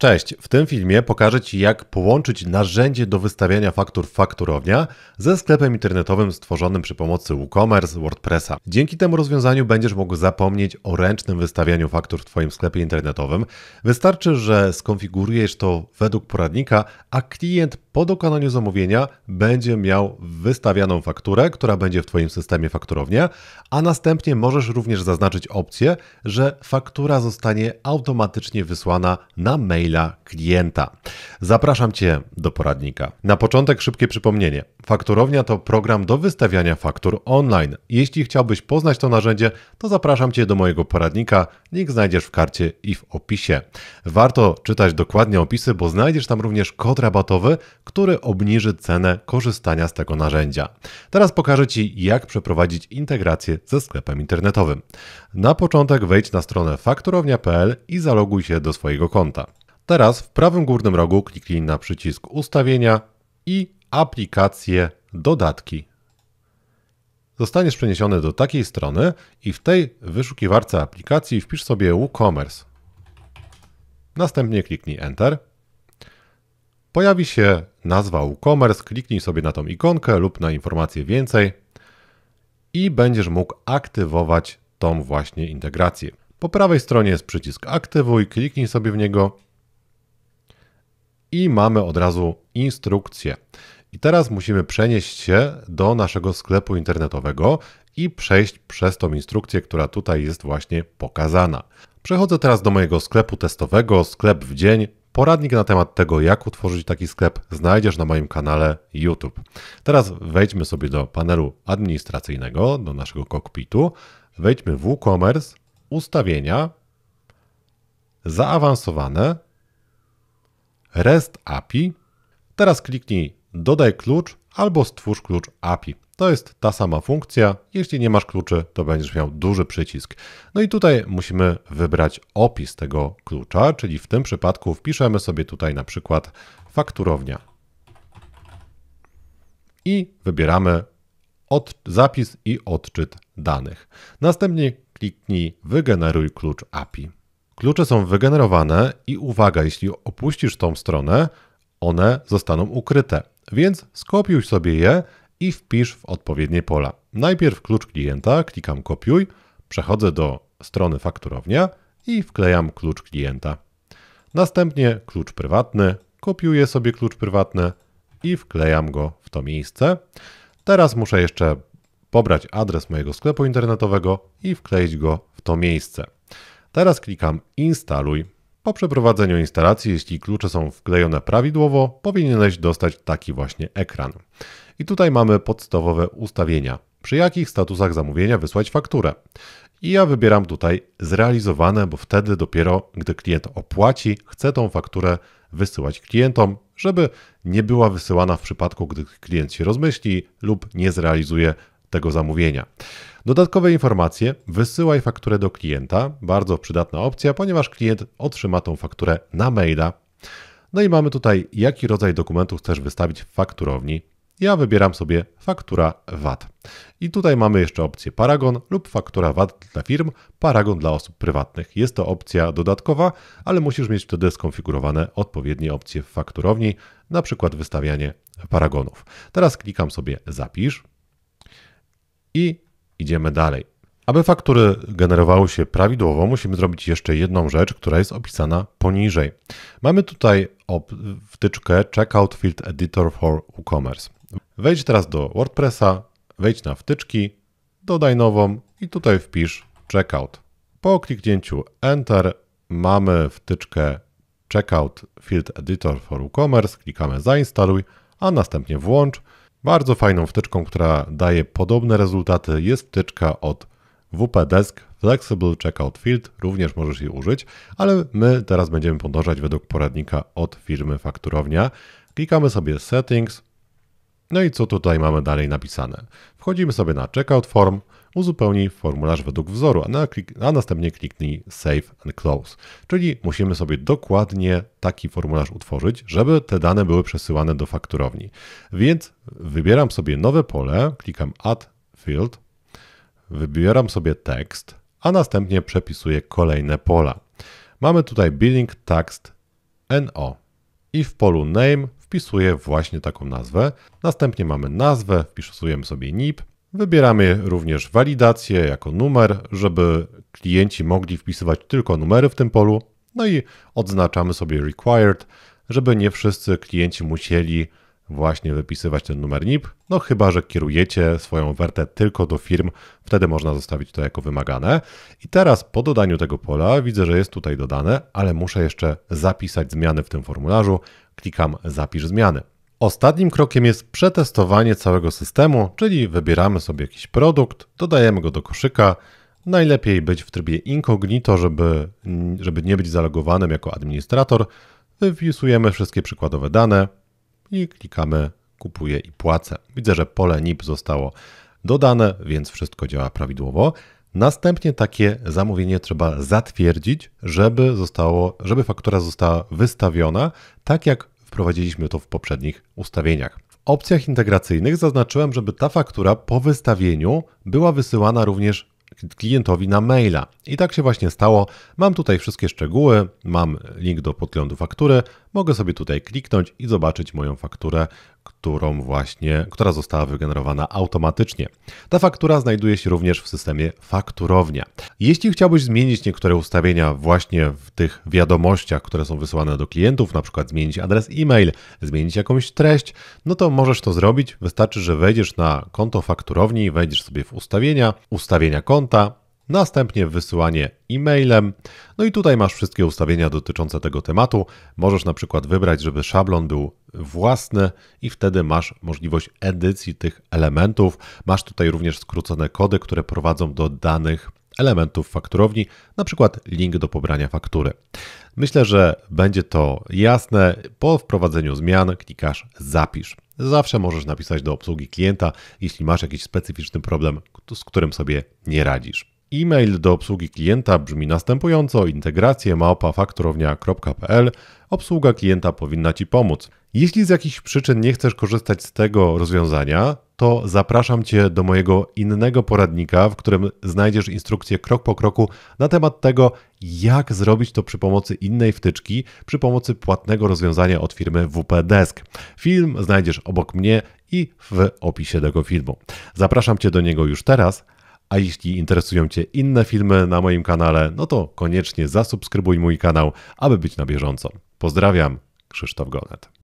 Cześć, w tym filmie pokażę Ci jak połączyć narzędzie do wystawiania faktur Fakturownia ze sklepem internetowym stworzonym przy pomocy WooCommerce WordPressa. Dzięki temu rozwiązaniu będziesz mógł zapomnieć o ręcznym wystawianiu faktur w Twoim sklepie internetowym. Wystarczy, że skonfigurujesz to według poradnika, a klient po dokonaniu zamówienia będzie miał wystawianą fakturę, która będzie w Twoim systemie fakturownia, a następnie możesz również zaznaczyć opcję, że faktura zostanie automatycznie wysłana na mail Kamila Klienta. Zapraszam Cię do poradnika. Na początek szybkie przypomnienie. Fakturownia to program do wystawiania faktur online. Jeśli chciałbyś poznać to narzędzie, to zapraszam Cię do mojego poradnika. Link znajdziesz w karcie i w opisie. Warto czytać dokładnie opisy, bo znajdziesz tam również kod rabatowy, który obniży cenę korzystania z tego narzędzia. Teraz pokażę Ci, jak przeprowadzić integrację ze sklepem internetowym. Na początek wejdź na stronę fakturownia.pl i zaloguj się do swojego konta. Teraz w prawym górnym rogu kliknij na przycisk Ustawienia i Aplikacje Dodatki. Zostaniesz przeniesiony do takiej strony i w tej wyszukiwarce aplikacji wpisz sobie WooCommerce. Następnie kliknij Enter. Pojawi się nazwa WooCommerce, kliknij sobie na tą ikonkę lub na informację więcej i będziesz mógł aktywować tą właśnie integrację. Po prawej stronie jest przycisk Aktywuj, kliknij sobie w niego i mamy od razu instrukcję. I teraz musimy przenieść się do naszego sklepu internetowego i przejść przez tą instrukcję, która tutaj jest właśnie pokazana. Przechodzę teraz do mojego sklepu testowego, sklep w dzień. Poradnik na temat tego, jak utworzyć taki sklep, znajdziesz na moim kanale YouTube. Teraz wejdźmy sobie do panelu administracyjnego, do naszego kokpitu. Wejdźmy w WooCommerce, ustawienia, zaawansowane REST API. Teraz kliknij dodaj klucz albo stwórz klucz API. To jest ta sama funkcja. Jeśli nie masz kluczy, to będziesz miał duży przycisk. No i tutaj musimy wybrać opis tego klucza, czyli w tym przypadku wpiszemy sobie tutaj na przykład fakturownia. I wybieramy od, zapis i odczyt danych. Następnie kliknij wygeneruj klucz API. Klucze są wygenerowane i uwaga, jeśli opuścisz tą stronę, one zostaną ukryte. Więc skopiuj sobie je i wpisz w odpowiednie pola. Najpierw klucz klienta, klikam kopiuj, przechodzę do strony fakturownia i wklejam klucz klienta. Następnie klucz prywatny, kopiuję sobie klucz prywatny i wklejam go w to miejsce. Teraz muszę jeszcze pobrać adres mojego sklepu internetowego i wkleić go w to miejsce. Teraz klikam Instaluj. Po przeprowadzeniu instalacji, jeśli klucze są wklejone prawidłowo, powinieneś dostać taki właśnie ekran. I tutaj mamy podstawowe ustawienia, przy jakich statusach zamówienia wysłać fakturę. I ja wybieram tutaj zrealizowane, bo wtedy dopiero, gdy klient opłaci, chcę tą fakturę wysyłać klientom, żeby nie była wysyłana w przypadku, gdy klient się rozmyśli lub nie zrealizuje tego zamówienia. Dodatkowe informacje, wysyłaj fakturę do klienta, bardzo przydatna opcja, ponieważ klient otrzyma tą fakturę na maila. No i mamy tutaj, jaki rodzaj dokumentu chcesz wystawić w fakturowni. Ja wybieram sobie faktura VAT. I tutaj mamy jeszcze opcję paragon lub faktura VAT dla firm, paragon dla osób prywatnych. Jest to opcja dodatkowa, ale musisz mieć wtedy skonfigurowane odpowiednie opcje w fakturowni, na przykład wystawianie paragonów. Teraz klikam sobie zapisz i idziemy dalej. Aby faktury generowały się prawidłowo, musimy zrobić jeszcze jedną rzecz, która jest opisana poniżej. Mamy tutaj wtyczkę Checkout Field Editor for WooCommerce. Wejdź teraz do WordPressa, wejdź na wtyczki, dodaj nową i tutaj wpisz Checkout. Po kliknięciu Enter mamy wtyczkę Checkout Field Editor for WooCommerce, klikamy Zainstaluj, a następnie Włącz bardzo fajną wtyczką, która daje podobne rezultaty jest wtyczka od WP Desk Flexible Checkout Field, również możesz jej użyć, ale my teraz będziemy podążać według poradnika od firmy Fakturownia. Klikamy sobie Settings, no i co tutaj mamy dalej napisane? Wchodzimy sobie na checkout form, uzupełnij formularz według wzoru, a, klik, a, następnie kliknij Save and Close. Czyli musimy sobie dokładnie taki formularz utworzyć, żeby te dane były przesyłane do fakturowni. Więc wybieram sobie nowe pole, klikam Add Field, wybieram sobie tekst, a następnie przepisuję kolejne pola. Mamy tutaj Billing Text NO i w polu Name wpisuję właśnie taką nazwę. Następnie mamy nazwę, wpisujemy sobie NIP, Wybieramy również walidację jako numer, żeby klienci mogli wpisywać tylko numery w tym polu. No i odznaczamy sobie required, żeby nie wszyscy klienci musieli właśnie wypisywać ten numer NIP. No chyba, że kierujecie swoją wertę tylko do firm, wtedy można zostawić to jako wymagane. I teraz po dodaniu tego pola widzę, że jest tutaj dodane, ale muszę jeszcze zapisać zmiany w tym formularzu, Klikam zapisz zmiany. Ostatnim krokiem jest przetestowanie całego systemu, czyli wybieramy sobie jakiś produkt, dodajemy go do koszyka. Najlepiej być w trybie incognito, żeby, żeby nie być zalogowanym jako administrator. Wpisujemy wszystkie przykładowe dane i klikamy kupuję i płacę. Widzę, że pole NIP zostało dodane, więc wszystko działa prawidłowo. Następnie takie zamówienie trzeba zatwierdzić, żeby, zostało, żeby faktura została wystawiona tak, jak Wprowadziliśmy to w poprzednich ustawieniach. W opcjach integracyjnych zaznaczyłem, żeby ta faktura po wystawieniu była wysyłana również klientowi na maila. I tak się właśnie stało. Mam tutaj wszystkie szczegóły, mam link do podglądu faktury, mogę sobie tutaj kliknąć i zobaczyć moją fakturę, którą właśnie, która została wygenerowana automatycznie. Ta faktura znajduje się również w systemie fakturownia. Jeśli chciałbyś zmienić niektóre ustawienia właśnie w tych wiadomościach, które są wysyłane do klientów, na przykład zmienić adres e-mail, zmienić jakąś treść, no to możesz to zrobić. Wystarczy, że wejdziesz na konto fakturowni, wejdziesz sobie w ustawienia, ustawienia konta, następnie wysyłanie e-mailem. No i tutaj masz wszystkie ustawienia dotyczące tego tematu. Możesz na przykład wybrać, żeby szablon był własny i wtedy masz możliwość edycji tych elementów. Masz tutaj również skrócone kody, które prowadzą do danych elementów fakturowni, na przykład link do pobrania faktury. Myślę, że będzie to jasne. Po wprowadzeniu zmian klikasz zapisz. Zawsze możesz napisać do obsługi klienta, jeśli masz jakiś specyficzny problem, z którym sobie nie radzisz. E-mail do obsługi klienta brzmi następująco: integracje małpafaktorownia.pl. Obsługa klienta powinna Ci pomóc. Jeśli z jakichś przyczyn nie chcesz korzystać z tego rozwiązania, to zapraszam Cię do mojego innego poradnika, w którym znajdziesz instrukcję krok po kroku na temat tego, jak zrobić to przy pomocy innej wtyczki, przy pomocy płatnego rozwiązania od firmy WP Desk. Film znajdziesz obok mnie i w opisie tego filmu. Zapraszam Cię do niego już teraz. A jeśli interesują Cię inne filmy na moim kanale, no to koniecznie zasubskrybuj mój kanał, aby być na bieżąco. Pozdrawiam, Krzysztof Gonet.